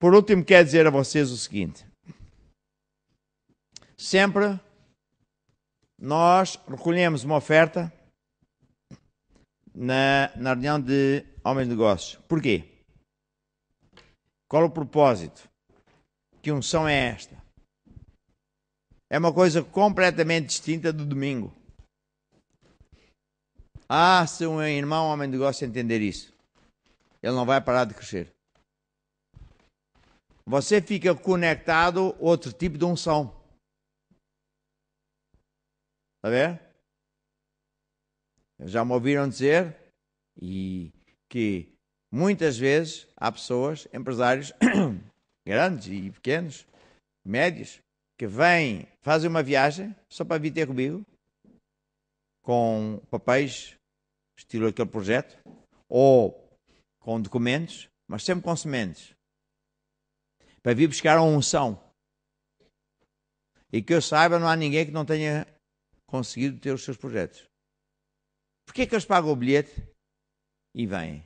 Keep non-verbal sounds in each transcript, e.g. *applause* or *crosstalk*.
Por último, quero dizer a vocês o seguinte: sempre nós recolhemos uma oferta na, na reunião de homens de negócios. Porquê? Qual o propósito? Que unção é esta? É uma coisa completamente distinta do domingo. Ah, se um irmão homem de negócio entender isso, ele não vai parar de crescer você fica conectado a outro tipo de unção. Tá vendo? Já me ouviram dizer e que muitas vezes há pessoas, empresários *coughs* grandes e pequenos, médios, que vêm, fazem uma viagem só para vir ter comigo, com papéis, estilo aquele projeto, ou com documentos, mas sempre com sementes para vir buscar a unção. E que eu saiba, não há ninguém que não tenha conseguido ter os seus projetos. Por que é que eles pagam o bilhete e vêm?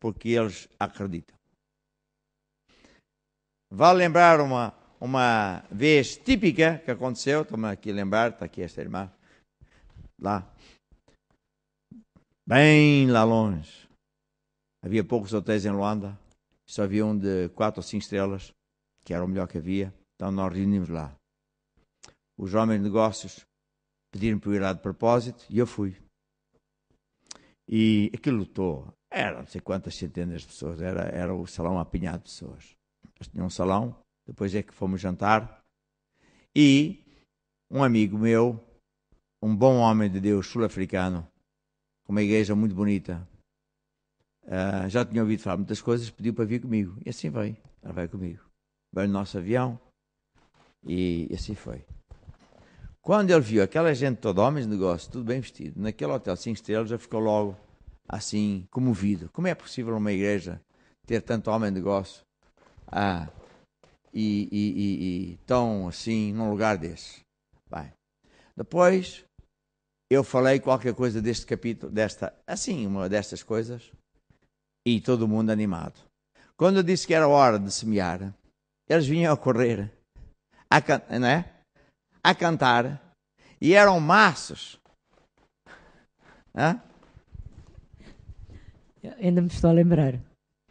Porque eles acreditam. Vale lembrar uma, uma vez típica que aconteceu, estou-me aqui a lembrar, está aqui esta irmã, lá, bem lá longe. Havia poucos hotéis em Luanda. Só havia um de quatro ou cinco estrelas, que era o melhor que havia. Então nós reunimos lá. Os homens de negócios pediram para eu ir lá de propósito e eu fui. E aquilo lutou. Era não sei quantas centenas de pessoas, era, era o salão apinhado de pessoas. Mas tinha um salão, depois é que fomos jantar. E um amigo meu, um bom homem de Deus sul-africano, com uma igreja muito bonita, ah, já tinha ouvido falar muitas coisas, pediu para vir comigo. E assim veio. Ela veio comigo. Veio no nosso avião e, assim foi. Quando ele viu aquela gente toda, homens de negócio, tudo bem vestido, naquele hotel cinco estrelas, já ficou logo assim, comovido. Como é possível uma igreja ter tanto homem de negócio ah, e, e, e tão assim num lugar desse? Bem, depois eu falei qualquer coisa deste capítulo, desta, assim, uma destas coisas, e todo mundo animado. Quando eu disse que era hora de semear, eles vinham a correr, a, can né? a cantar, e eram maços. ainda me estou a lembrar.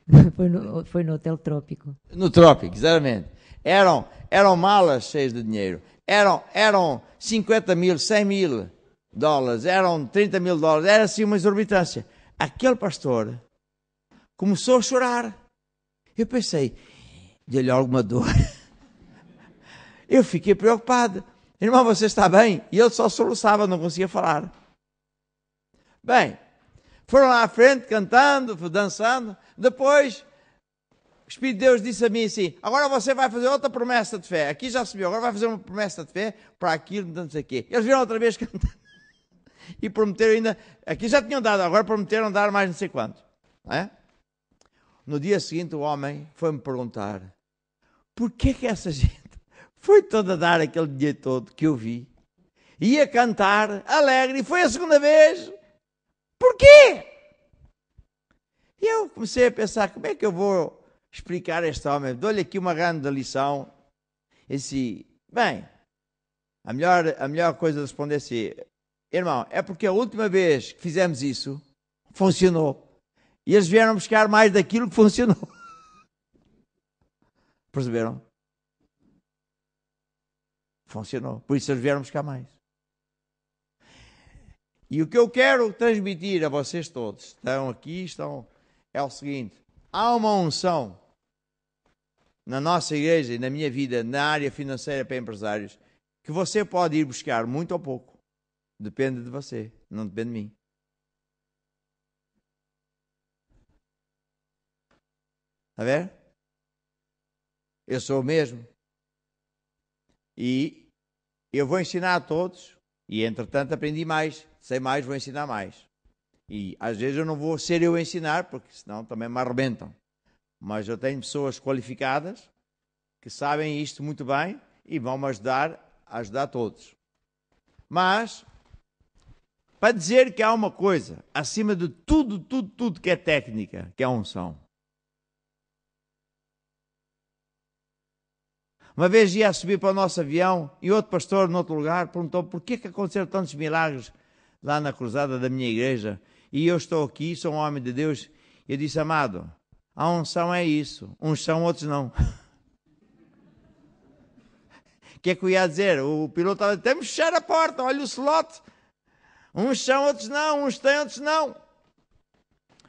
*laughs* Foi no, foi no Hotel Trópico. No Trópico, exatamente. Eram, eram malas cheias de dinheiro. Eram, eram 50 mil, 100 mil dólares, eram 30 mil dólares. Era assim uma exorbitância. Aquele pastor começou a chorar. Eu pensei, deu-lhe alguma dor. Eu fiquei preocupado. Irmão, você está bem? E ele só soluçava, não conseguia falar. Bem, foram lá à frente cantando, dançando. Depois, o Espírito de Deus disse a mim assim: agora você vai fazer outra promessa de fé. Aqui já subiu, agora vai fazer uma promessa de fé para aquilo, não sei o quê. Eles viram outra vez *laughs* cantando. E prometeram ainda. Aqui já tinham dado, agora prometeram dar mais não sei quanto. Não é? No dia seguinte, o homem foi-me perguntar: por que que essa gente foi toda dar aquele dinheiro todo que eu vi? Ia cantar alegre, e foi a segunda vez. Porquê? E eu comecei a pensar: como é que eu vou explicar a este homem? Dou-lhe aqui uma grande lição. E disse: bem, a melhor, a melhor coisa de responder-se: é assim, irmão, é porque a última vez que fizemos isso funcionou. E eles vieram buscar mais daquilo que funcionou. *laughs* Perceberam? Funcionou. Por isso eles vieram buscar mais. E o que eu quero transmitir a vocês todos, estão aqui, estão, é o seguinte: há uma unção na nossa igreja e na minha vida, na área financeira para empresários, que você pode ir buscar muito ou pouco. Depende de você, não depende de mim. A tá ver? Eu sou o mesmo. E eu vou ensinar a todos, e entretanto aprendi mais, sei mais, vou ensinar mais. E às vezes eu não vou ser eu a ensinar, porque senão também me arrebentam. Mas eu tenho pessoas qualificadas que sabem isto muito bem e vão me ajudar a ajudar todos. Mas, para dizer que há uma coisa acima de tudo, tudo, tudo que é técnica, que é unção. Uma vez ia subir para o nosso avião e outro pastor, noutro lugar, perguntou por que que aconteceram tantos milagres lá na cruzada da minha igreja e eu estou aqui, sou um homem de Deus. Eu disse, amado, a unção é isso, uns são, outros não. O *laughs* que é que eu ia dizer? O piloto estava temos que fechar a porta, olha o slot. Uns são, outros não, uns têm, outros não.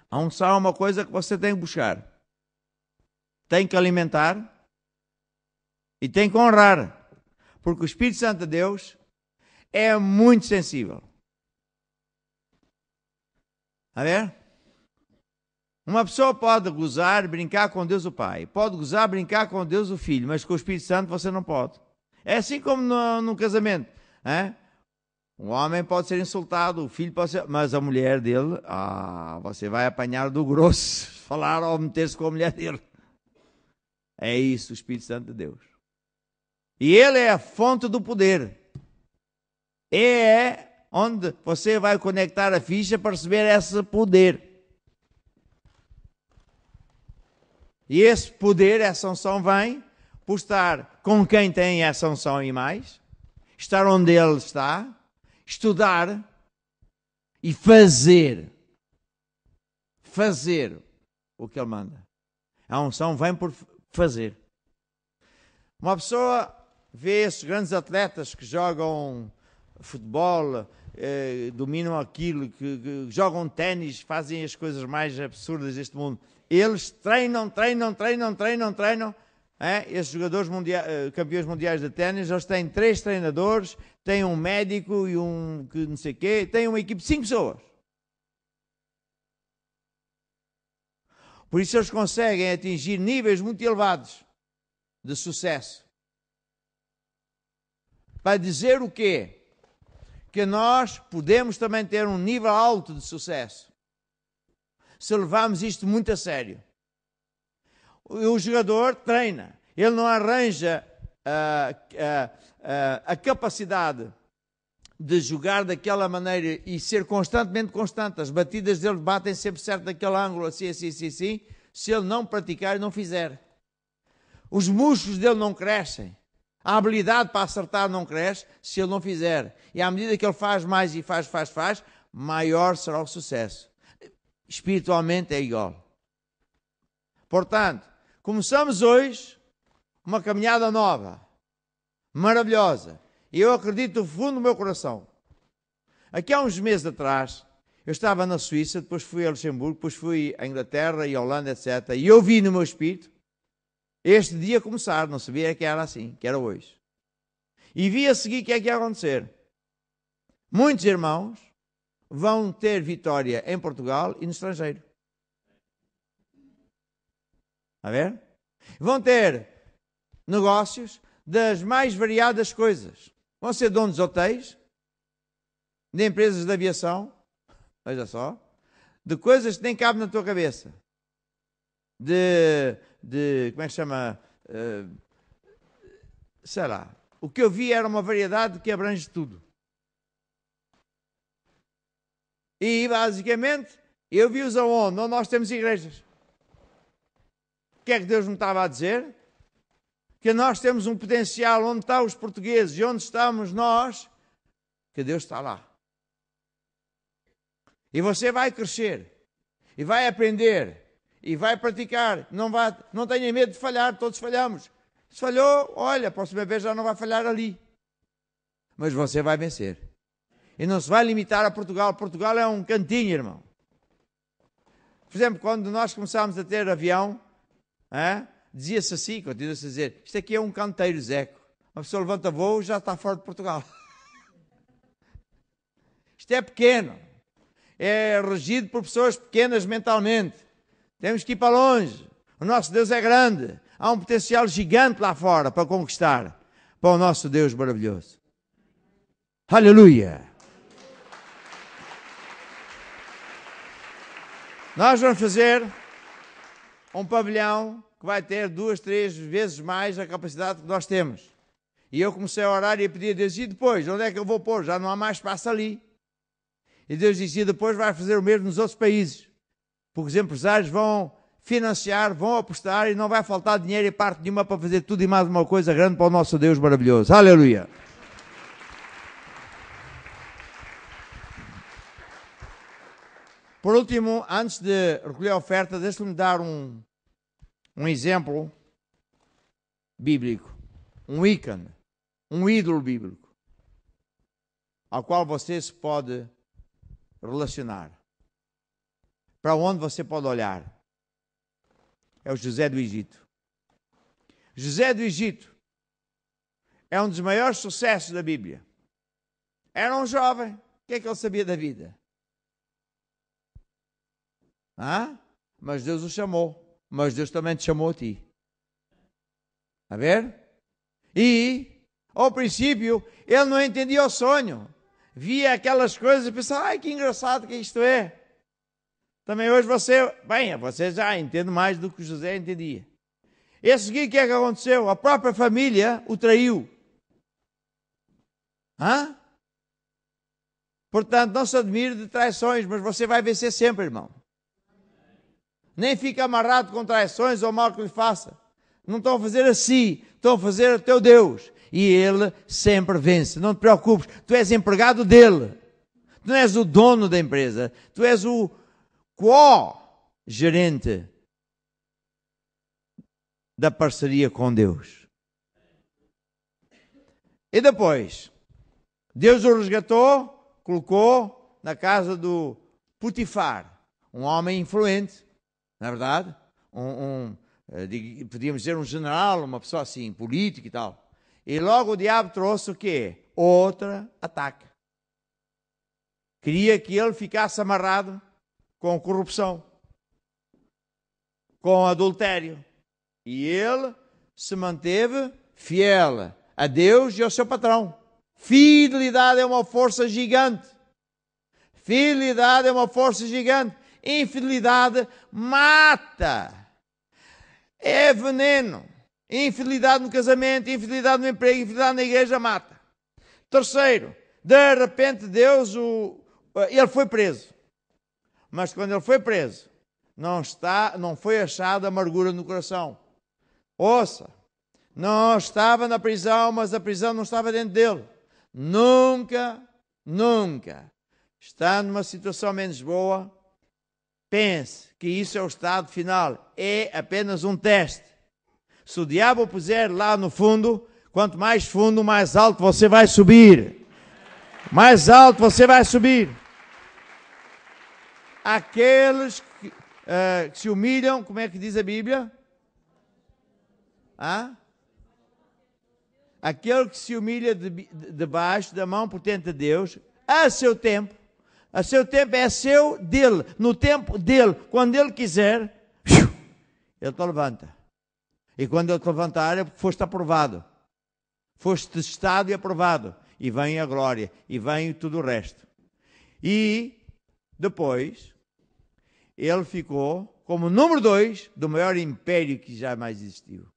A unção é uma coisa que você tem que buscar. Tem que alimentar, e tem que honrar, porque o Espírito Santo de Deus é muito sensível. A tá ver? Uma pessoa pode gozar, brincar com Deus o Pai, pode gozar, brincar com Deus o Filho, mas com o Espírito Santo você não pode. É assim como no, no casamento. É? Um homem pode ser insultado, o filho pode ser. Mas a mulher dele, ah, você vai apanhar do grosso *laughs* falar ou meter-se com a mulher dele. É isso, o Espírito Santo de Deus. E ele é a fonte do poder. E é onde você vai conectar a ficha para receber esse poder. E esse poder, essa unção vem por estar com quem tem essa unção e mais, estar onde ele está, estudar e fazer. Fazer o que ele manda. A unção vem por fazer. Uma pessoa vê esses grandes atletas que jogam futebol, eh, dominam aquilo, que, que jogam ténis, fazem as coisas mais absurdas deste mundo. Eles treinam, treinam, treinam, treinam, treinam. É? Esses jogadores mundia eh, campeões mundiais de ténis, eles têm três treinadores, têm um médico e um que não sei quê, têm uma equipe de cinco pessoas. Por isso eles conseguem atingir níveis muito elevados de sucesso. Vai dizer o quê? Que nós podemos também ter um nível alto de sucesso se levarmos isto muito a sério. O jogador treina, ele não arranja uh, uh, uh, a capacidade de jogar daquela maneira e ser constantemente constante. As batidas dele batem sempre certo daquele ângulo, assim, assim, assim, assim, se ele não praticar e não fizer. Os músculos dele não crescem. A habilidade para acertar não cresce se ele não fizer. E à medida que ele faz mais e faz, faz, faz, maior será o sucesso. Espiritualmente é igual. Portanto, começamos hoje uma caminhada nova, maravilhosa. E eu acredito do fundo do meu coração. Aqui há uns meses atrás, eu estava na Suíça, depois fui a Luxemburgo, depois fui à Inglaterra e à Holanda, etc. E eu vi no meu espírito este dia começar, não sabia que era assim, que era hoje. E vi a seguir o que é que ia acontecer. Muitos irmãos vão ter vitória em Portugal e no estrangeiro. A ver? Vão ter negócios das mais variadas coisas. Vão ser donos de hotéis, de empresas de aviação, veja só, de coisas que nem cabem na tua cabeça, de de. Como é que chama? Uh, sei lá. O que eu vi era uma variedade que abrange tudo. E, basicamente, eu vi-os aonde? Onde nós temos igrejas. O que é que Deus me estava a dizer? Que nós temos um potencial onde estão os portugueses e onde estamos nós, que Deus está lá. E você vai crescer e vai aprender e vai praticar. Não, vá, não tenha medo de falhar, todos falhamos. Se falhou, olha, a próxima vez já não vai falhar ali. Mas você vai vencer. E não se vai limitar a Portugal. Portugal é um cantinho, irmão. Por exemplo, quando nós começámos a ter avião, é? dizia-se assim, continua-se a dizer, isto aqui é um canteiro zeco. Uma pessoa levanta voo já está fora de Portugal. *laughs* isto é pequeno. É regido por pessoas pequenas mentalmente. Temos que ir para longe. O nosso Deus é grande. Há um potencial gigante lá fora para conquistar. Para o nosso Deus maravilhoso. Aleluia! Nós vamos fazer um pavilhão que vai ter duas, três vezes mais a capacidade que nós temos. E eu comecei a orar e pedi a Deus, e depois, onde é que eu vou pôr? Já não há mais espaço ali. E Deus disse, e depois vai fazer o mesmo nos outros países porque os empresários vão financiar, vão apostar e não vai faltar dinheiro e parte nenhuma para fazer tudo e mais uma coisa grande para o nosso Deus maravilhoso. Aleluia! Por último, antes de recolher a oferta, deixe-me dar um, um exemplo bíblico, um ícone, um ídolo bíblico, ao qual você se pode relacionar. Para onde você pode olhar? É o José do Egito. José do Egito é um dos maiores sucessos da Bíblia. Era um jovem. O que é que ele sabia da vida? Mas Deus o chamou. Mas Deus também te chamou a ti. Tá a ver? E, ao princípio, ele não entendia o sonho. Via aquelas coisas e pensava, ai que engraçado que isto é. Também hoje você, bem, você já entende mais do que José entendia. Esse seguir, o que é que aconteceu? A própria família o traiu. Hã? Portanto, não se admire de traições, mas você vai vencer sempre, irmão. Nem fica amarrado com traições ou mal que lhe faça. Não estão a fazer a si, estão a fazer a teu Deus. E Ele sempre vence. Não te preocupes, tu és empregado dele. Tu não és o dono da empresa. Tu és o, qual gerente da parceria com Deus. E depois, Deus o resgatou, colocou na casa do Putifar, um homem influente, na é verdade, um, um, eh, podíamos dizer um general, uma pessoa assim, política e tal. E logo o diabo trouxe o quê? Outra ataque. Queria que ele ficasse amarrado com corrupção, com adultério. E ele se manteve fiel a Deus e ao seu patrão. Fidelidade é uma força gigante. Fidelidade é uma força gigante. Infidelidade mata. É veneno. Infidelidade no casamento, infidelidade no emprego, infidelidade na igreja mata. Terceiro, de repente Deus, o, eh, ele foi preso. Mas quando ele foi preso, não, está, não foi achada amargura no coração. Ouça, não estava na prisão, mas a prisão não estava dentro dele. Nunca, nunca, estando numa situação menos boa, pense que isso é o estado final. É apenas um teste. Se o diabo puser lá no fundo, quanto mais fundo, mais alto você vai subir. Mais alto você vai subir. Aqueles que, uh, que se humilham, como é que diz a Bíblia? Hã? Aquele que se humilha debaixo de, de da mão potente de Deus, a seu tempo, a seu tempo é seu dele, no tempo dele, quando ele quiser, ele te levanta. E quando ele te levantar, é porque foste aprovado. Foste testado e aprovado. E vem a glória, e vem tudo o resto. E depois, ele ficou como número dois do maior império que jamais existiu.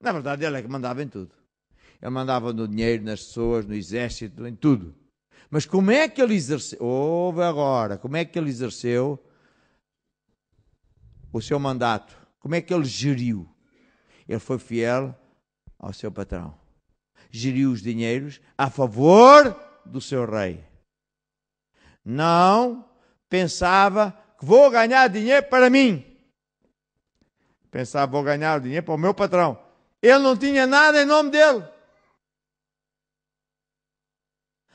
Na verdade, ele é que mandava em tudo. Ele mandava no dinheiro, nas pessoas, no exército, em tudo. Mas como é que ele exerceu? Ouve agora, como é que ele exerceu o seu mandato? Como é que ele geriu? Ele foi fiel ao seu patrão. Geriu os dinheiros a favor do seu rei. Não pensava, vou ganhar dinheiro para mim. Pensava, vou ganhar dinheiro para o meu patrão. Ele não tinha nada em nome dele.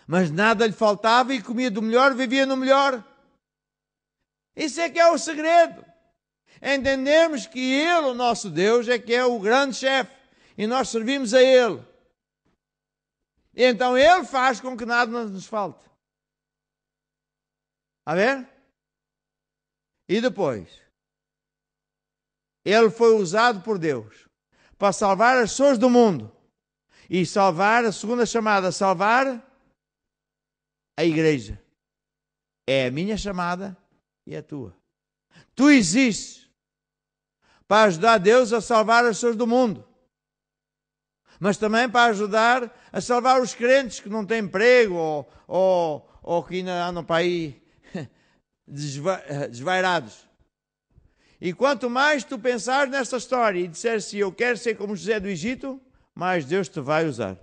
Mas nada lhe faltava e comia do melhor, vivia no melhor. Isso é que é o segredo. Entendemos que Ele, o nosso Deus, é que é o grande chefe e nós servimos a Ele. E então Ele faz com que nada nos falte. A ver? E depois? Ele foi usado por Deus para salvar as pessoas do mundo e salvar a segunda chamada, salvar a igreja. É a minha chamada e a tua. Tu existes para ajudar Deus a salvar as pessoas do mundo, mas também para ajudar a salvar os crentes que não têm emprego ou, ou, ou que ainda andam para aí desva eh, desvairados. E quanto mais tu pensar nessa história e disser se eu quero ser como José do Egito, mais Deus te vai usar.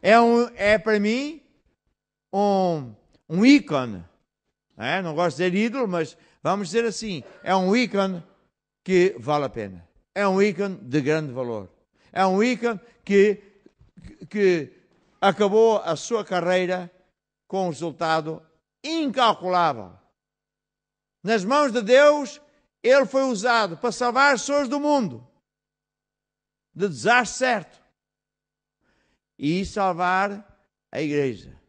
É, um, é para mim um, um ícone. É? Não gosto de dizer ídolo, mas vamos dizer assim: é um ícone que vale a pena. É um ícone de grande valor. É um ícone que, que acabou a sua carreira com um resultado incalculável. Nas mãos de Deus, ele foi usado para salvar as pessoas do mundo de desastre certo e salvar a igreja.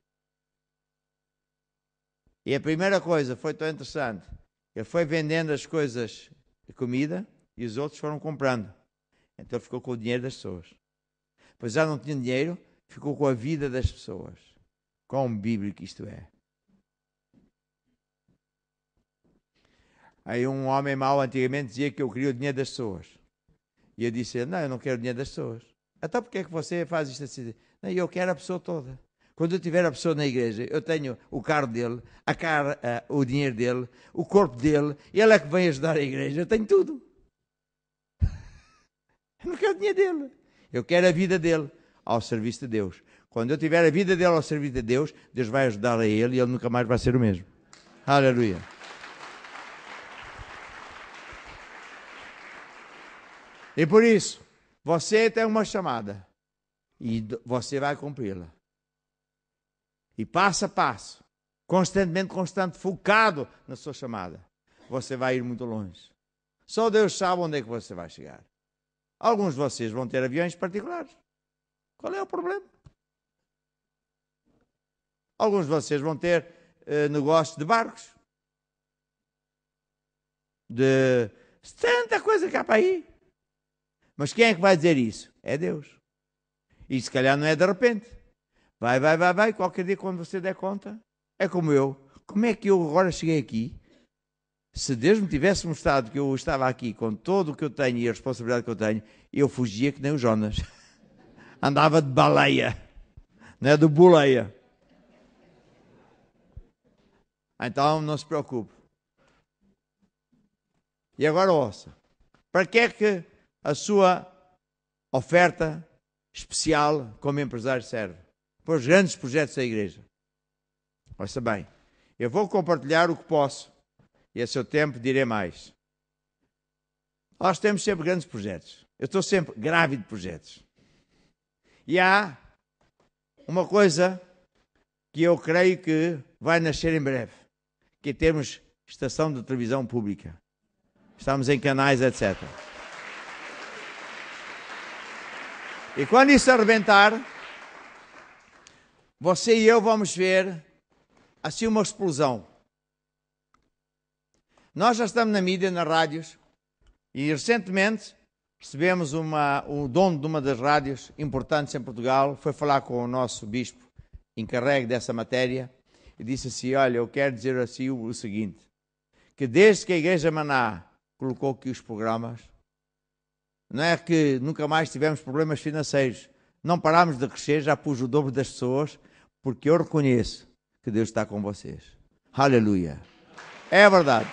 E a primeira coisa foi tão interessante. Ele foi vendendo as coisas de comida e os outros foram comprando. Então ele ficou com o dinheiro das pessoas. Pois já não tinha dinheiro, ficou com a vida das pessoas. Quão bíblico isto é! Aí um homem mau antigamente dizia que eu queria o dinheiro das pessoas. E eu disse, não, eu não quero o dinheiro das pessoas. Até então porque é que você faz isto assim? Não, eu quero a pessoa toda. Quando eu tiver a pessoa na igreja, eu tenho o carro dele, a cara, uh, o dinheiro dele, o corpo dele, ele é que vem ajudar a igreja, eu tenho tudo. *laughs* eu não quero o dinheiro dele. Eu quero a vida dele ao serviço de Deus. Quando eu tiver a vida dele ao serviço de Deus, Deus vai ajudar a ele e ele nunca mais vai ser o mesmo. Aleluia. E por isso, você tem uma chamada e você vai cumpri-la. E passo a passo, constantemente, constante, focado na sua chamada, você vai ir muito longe. Só Deus sabe onde é que você vai chegar. Alguns de vocês vão ter aviões particulares. Qual é o problema? Alguns de vocês vão ter uh, negócio de barcos. De tanta coisa que há para aí. Mas quem é que vai dizer isso? É Deus. E se calhar não é de repente. Vai, vai, vai, vai. Qualquer dia, quando você der conta, é como eu. Como é que eu agora cheguei aqui? Se Deus me tivesse mostrado que eu estava aqui com todo o que eu tenho e a responsabilidade que eu tenho, eu fugia que nem o Jonas. *laughs* Andava de baleia, não é de boleia. Então não se preocupe. E agora ouça: para que é que a sua oferta especial como empresário serve? Para os grandes projetos da igreja. Ouça bem, eu vou compartilhar o que posso e a seu tempo direi mais. Nós temos sempre grandes projetos. Eu estou sempre grávido de projetos. E há uma coisa que eu creio que vai nascer em breve que temos estação de televisão pública. Estamos em canais, etc. E quando isso arrebentar, você e eu vamos ver assim uma explosão. Nós já estamos na mídia, nas rádios, e recentemente recebemos uma, o dono de uma das rádios importantes em Portugal, foi falar com o nosso bispo encarregue dessa matéria, e disse assim: Olha, eu quero dizer assim o, o seguinte: que desde que a Igreja Maná colocou aqui os programas, não é que nunca mais tivemos problemas financeiros, não parámos de crescer, já pus o dobro das pessoas, porque eu reconheço que Deus está com vocês. Aleluia! É verdade,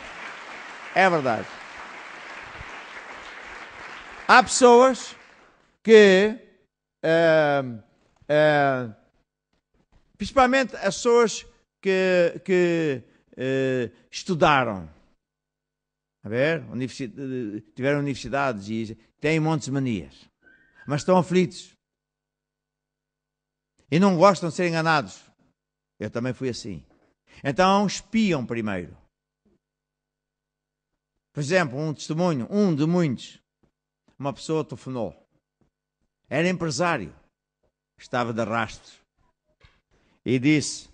é verdade. Há pessoas que, uh, uh, principalmente as pessoas que, que eh, estudaram. A ver? Universidade, eh, tiveram universidades e têm montes de manias. Mas estão aflitos. E não gostam de ser enganados. Eu também fui assim. Então espiam primeiro. Por exemplo, um testemunho, um de muitos. Uma pessoa telefonou. Era empresário. Estava de rastro E disse: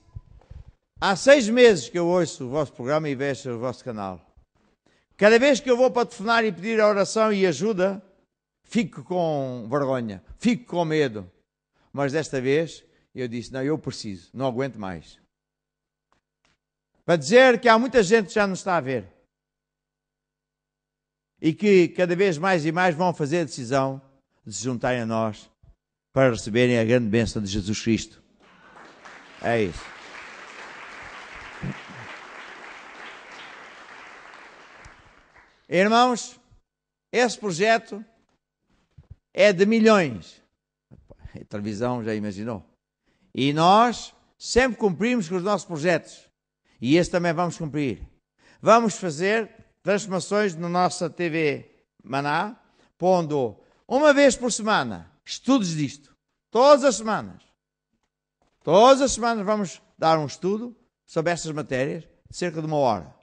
Há seis meses que eu ouço o vosso programa e vejo o vosso canal. Cada vez que eu vou para telefonar e pedir a oração e ajuda, fico com vergonha, fico com medo. Mas desta vez eu disse: não, eu preciso, não aguento mais. Para dizer que há muita gente que já nos está a ver e que cada vez mais e mais vão fazer a decisão de se juntarem a nós para receberem a grande bênção de Jesus Cristo. É isso. Irmãos, esse projeto é de milhões. A televisão já imaginou. E nós sempre cumprimos com os nossos projetos. E este também vamos cumprir. Vamos fazer transformações na nossa TV Maná, pondo uma vez por semana estudos disto. Todas as semanas. Todas as semanas vamos dar um estudo sobre estas matérias, cerca de uma hora.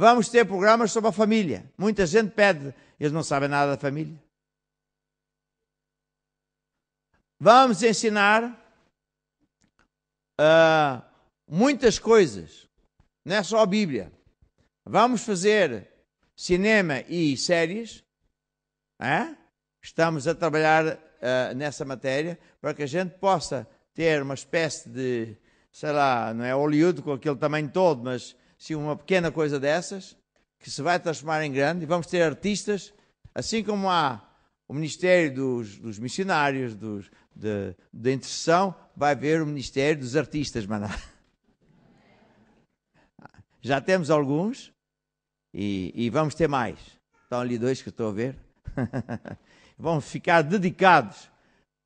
Vamos ter programas sobre a família. Muita gente pede, eles não sabem nada da família. Vamos ensinar uh, muitas coisas, não é só a Bíblia. Vamos fazer cinema e séries. É? Estamos a trabalhar uh, nessa matéria para que a gente possa ter uma espécie de, sei lá, não é Hollywood com aquele tamanho todo, mas se uma pequena coisa dessas, que se vai transformar em grande, e vamos ter artistas, assim como há o Ministério dos, dos Missionários, dos, de, Intercessão, vai haver o Ministério dos Artistas, maná. Já temos alguns e, e vamos ter mais. Estão ali dois que estou a ver. *laughs* vão ficar dedicados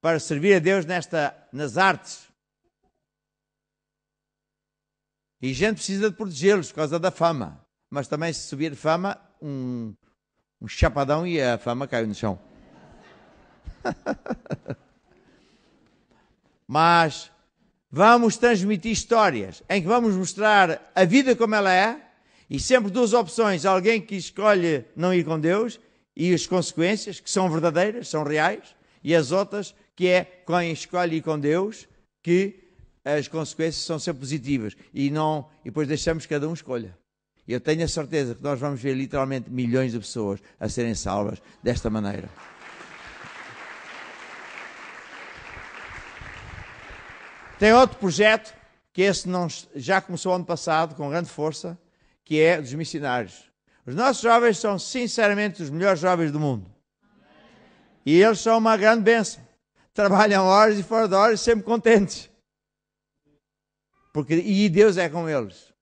para servir a Deus nesta, nas artes E a gente precisa de protegê-los por causa da fama. Mas também, se subir fama, um, um chapadão e a fama caiu no chão. *laughs* Mas vamos transmitir histórias em que vamos mostrar a vida como ela é e sempre duas opções: alguém que escolhe não ir com Deus e as consequências, que são verdadeiras, são reais, e as outras, que é quem escolhe ir com Deus, que as consequências são sempre positivas e não e depois deixamos que cada um escolha. Eu tenho a certeza que nós vamos ver literalmente milhões de pessoas a serem salvas desta maneira. Tem outro projeto que esse não, já começou ano passado com grande força, que é dos missionários. Os nossos jovens são sinceramente os melhores jovens do mundo. E eles são uma grande bênção. Trabalham horas e fora de horas, sempre contentes porque e Deus é com eles.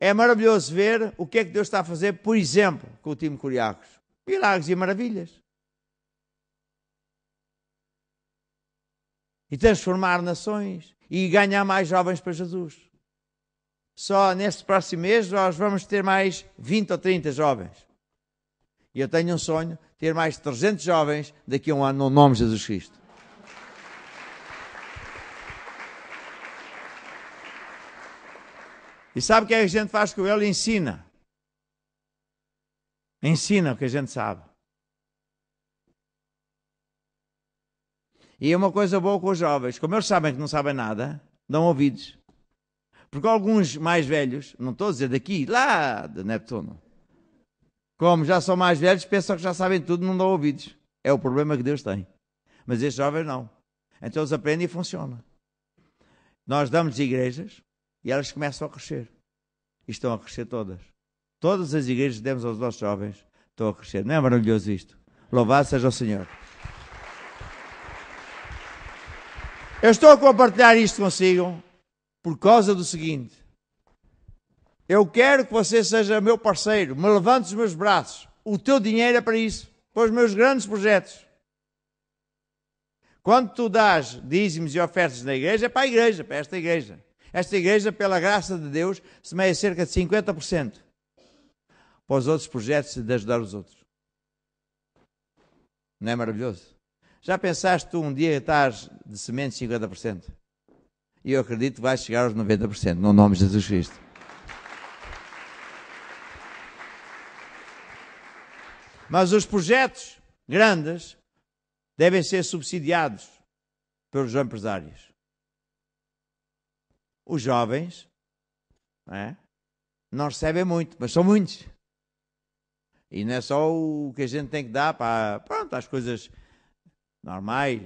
É maravilhoso ver o que é que Deus está a fazer, por exemplo, com o time Curiacos. Milagres e maravilhas. E transformar nações e ganhar mais jovens para Jesus. Só neste próximo mês nós vamos ter mais 20 ou 30 jovens. E eu tenho um sonho, ter mais 300 jovens daqui a um ano no nome de Jesus Cristo. E sabe o é que a gente faz com ele? Ensina. Ensina o que a gente sabe. E é uma coisa boa com os jovens. Como eles sabem que não sabem nada, dão ouvidos. Porque alguns mais velhos, não estou a dizer daqui, lá de Neptuno, como já são mais velhos, pensam que já sabem tudo, não dão ouvidos. É o problema que Deus tem. Mas estes jovens não. Então eles aprendem e funciona. Nós damos igrejas, e elas começam a crescer. E estão a crescer todas. Todas as igrejas que demos aos nossos jovens estão a crescer. Não é maravilhoso isto? Louvado seja o Senhor. Eu estou a compartilhar isto consigo por causa do seguinte. Eu quero que você seja meu parceiro, me levante os meus braços. O teu dinheiro é para isso, para os meus grandes projetos. Quando tu dás dízimos e ofertas na igreja, é para a igreja, para esta igreja. Esta igreja, pela graça de Deus, semeia cerca de 50% para os outros projetos de ajudar os outros. Não é maravilhoso? Já pensaste tu um dia estás de semente 50%? E eu acredito que vais chegar aos 90%, no nome de Jesus Cristo. Mas os projetos grandes devem ser subsidiados pelos empresários os jovens não, é? não recebem muito, mas são muitos. E não é só o que a gente tem que dar para pronto, as coisas normais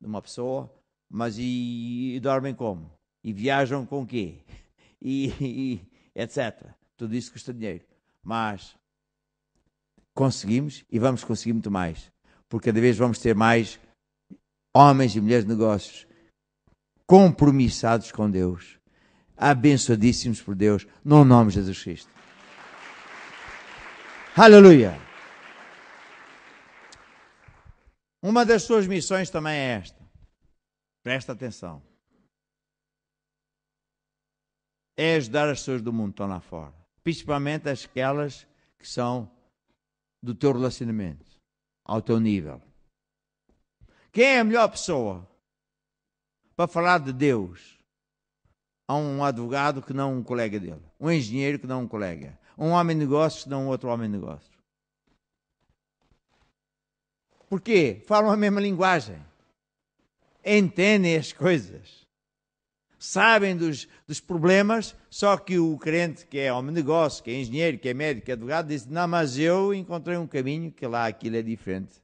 de uma pessoa, mas e, e dormem como? E viajam com quê? E, e etc. Tudo isso custa dinheiro. Mas conseguimos e vamos conseguir muito mais. Porque cada vez vamos ter mais homens e mulheres de negócios compromissados com Deus, abençoadíssimos por Deus, no nome de Jesus Cristo. Aleluia! Uma das suas missões também é esta. Presta atenção. É ajudar as pessoas do mundo que estão lá fora. Principalmente aquelas que são do teu relacionamento, ao teu nível. Quem é a melhor pessoa para falar de Deus a um advogado que não é um colega dele, um engenheiro que não é um colega, um homem de negócios que não é outro homem de negócios. Porquê? Falam a mesma linguagem. Entendem as coisas. Sabem dos, dos problemas, só que o crente que é homem de negócio, que é engenheiro, que é médico, que é advogado, diz: Não, mas eu encontrei um caminho que lá aquilo é diferente.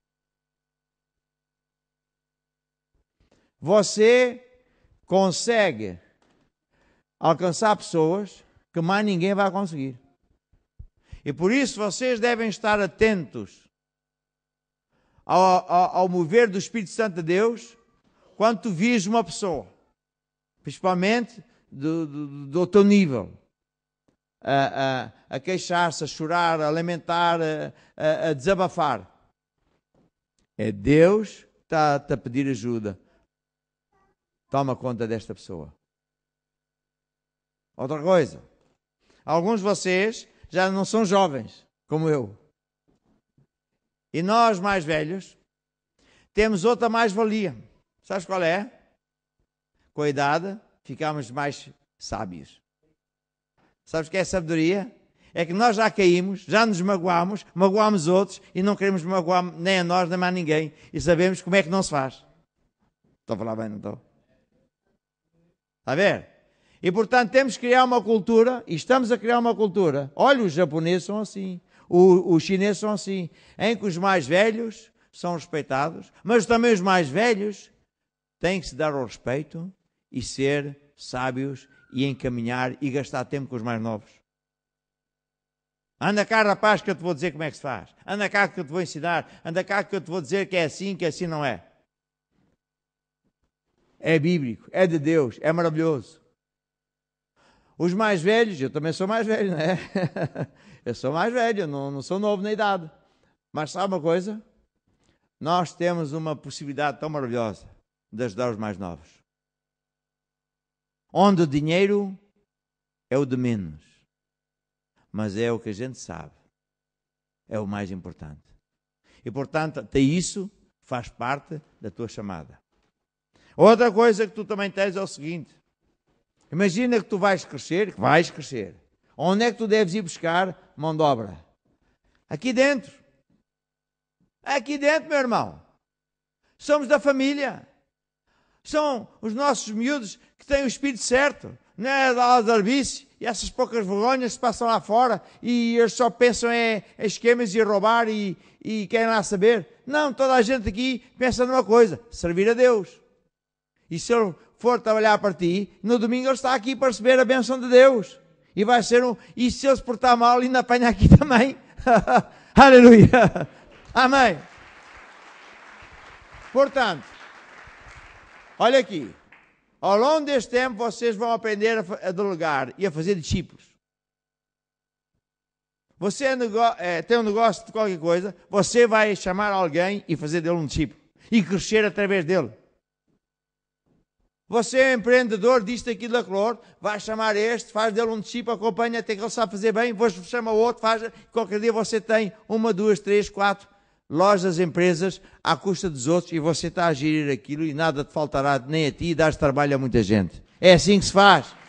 Você consegue alcançar pessoas que mais ninguém vai conseguir. E por isso vocês devem estar atentos ao, ao, ao mover do Espírito Santo de Deus quando tu vis uma pessoa, principalmente do, do, do teu nível, a, a, a queixar-se, a chorar, a lamentar, a, a desabafar. É Deus que está a pedir ajuda. Toma conta desta pessoa. Outra coisa. Alguns de vocês já não são jovens, como eu. E nós, mais velhos, temos outra mais-valia. Sabes qual é? Com a idade, ficamos mais sábios. Sabes o que é sabedoria? É que nós já caímos, já nos magoámos, magoámos outros e não queremos magoar nem a nós, nem a ninguém. E sabemos como é que não se faz. Estou a falar bem, não estou? A ver? E portanto temos que criar uma cultura, e estamos a criar uma cultura. Olha, os japoneses são assim, os, chineses são assim, em que os mais velhos são respeitados, mas também os mais velhos têm que se dar o respeito e ser sábios e encaminhar e gastar tempo com os mais novos. Anda cá, rapaz, que eu te vou dizer como é que se faz. Anda cá que eu te vou ensinar. Anda cá que eu te vou dizer que é assim, que é assim não é é bíblico, é de Deus, é maravilhoso. Os mais velhos, eu também sou mais velho, né? *laughs* eu sou mais velho, não, não sou novo na idade. Mas sabe uma coisa? Nós temos uma possibilidade tão maravilhosa de ajudar os mais novos. Onde o dinheiro é o de menos, mas é o que a gente sabe, é o mais importante. E portanto, até isso faz parte da tua chamada. Outra coisa que tu também tens é o seguinte: imagina que tu vais crescer, que vais crescer. Onde é que tu deves ir buscar mão de obra? Aqui dentro. Aqui dentro, meu irmão. Somos da família. São os nossos miúdos que têm o espírito certo. Não é da aldarbice e essas poucas vergonhas se passam lá fora e eles só pensam em, esquemas e roubar e, e querem lá saber. Não, toda a gente aqui pensa numa coisa: servir a Deus. E se ele for trabalhar para ti, no domingo ele está aqui para receber a bênção de Deus. E vai ser um. E se ele se portar mal, ainda apanha aqui *laughs* também. *laughs* Aleluia. Amém. Portanto, olha aqui. Ao longo deste tempo, vocês vão aprender a delegar e a fazer discípulos. Você é, é, tem um negócio de qualquer coisa, você vai chamar alguém e fazer dele um discípulo. E crescer através dele. Você é empreendedor, diz aquilo, Clor, vai chamar este, faz dele um discípulo, acompanha até que ele sabe fazer bem, depois chama outro, faz, qualquer dia você tem uma, duas, três, quatro lojas, empresas, à custa dos outros, e você está a gerir aquilo e nada te faltará nem a ti e dás trabalho a muita gente. É assim que se faz.